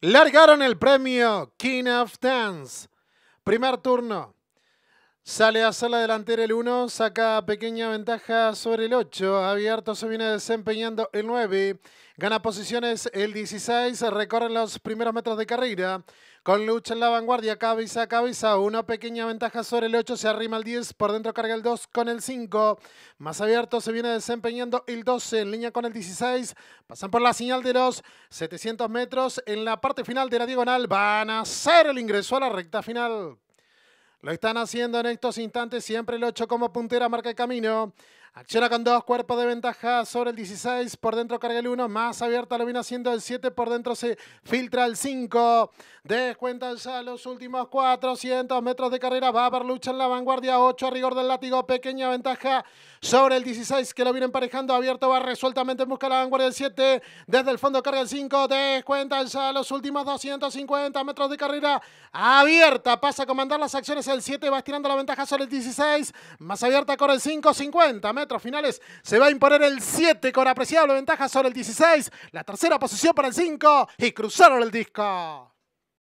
Largaron el premio King of Dance. Primer turno, Sale a hacer la delantera el 1, saca pequeña ventaja sobre el 8. Abierto se viene desempeñando el 9. Gana posiciones el 16, recorre los primeros metros de carrera. Con lucha en la vanguardia, cabeza a cabeza, una pequeña ventaja sobre el 8, se arrima el 10, por dentro carga el 2 con el 5. Más abierto se viene desempeñando el 12, en línea con el 16. Pasan por la señal de los 700 metros. En la parte final de la diagonal van a hacer el ingreso a la recta final. Lo están haciendo en estos instantes, siempre el 8 como puntera marca el camino. Acciona con dos cuerpos de ventaja sobre el 16. Por dentro carga el 1. Más abierta lo viene haciendo el 7. Por dentro se filtra el 5. Descuentan ya los últimos 400 metros de carrera. Va a haber lucha en la vanguardia. 8 a rigor del látigo. Pequeña ventaja sobre el 16 que lo viene emparejando. Abierto va resueltamente en busca la vanguardia del 7. Desde el fondo carga el 5. Descuentan ya los últimos 250 metros de carrera. Abierta. Pasa a comandar las acciones el 7. Va estirando la ventaja sobre el 16. Más abierta con el 5. 50 metros finales se va a imponer el 7 con apreciable ventaja sobre el 16. La tercera posición para el 5 y cruzaron el disco.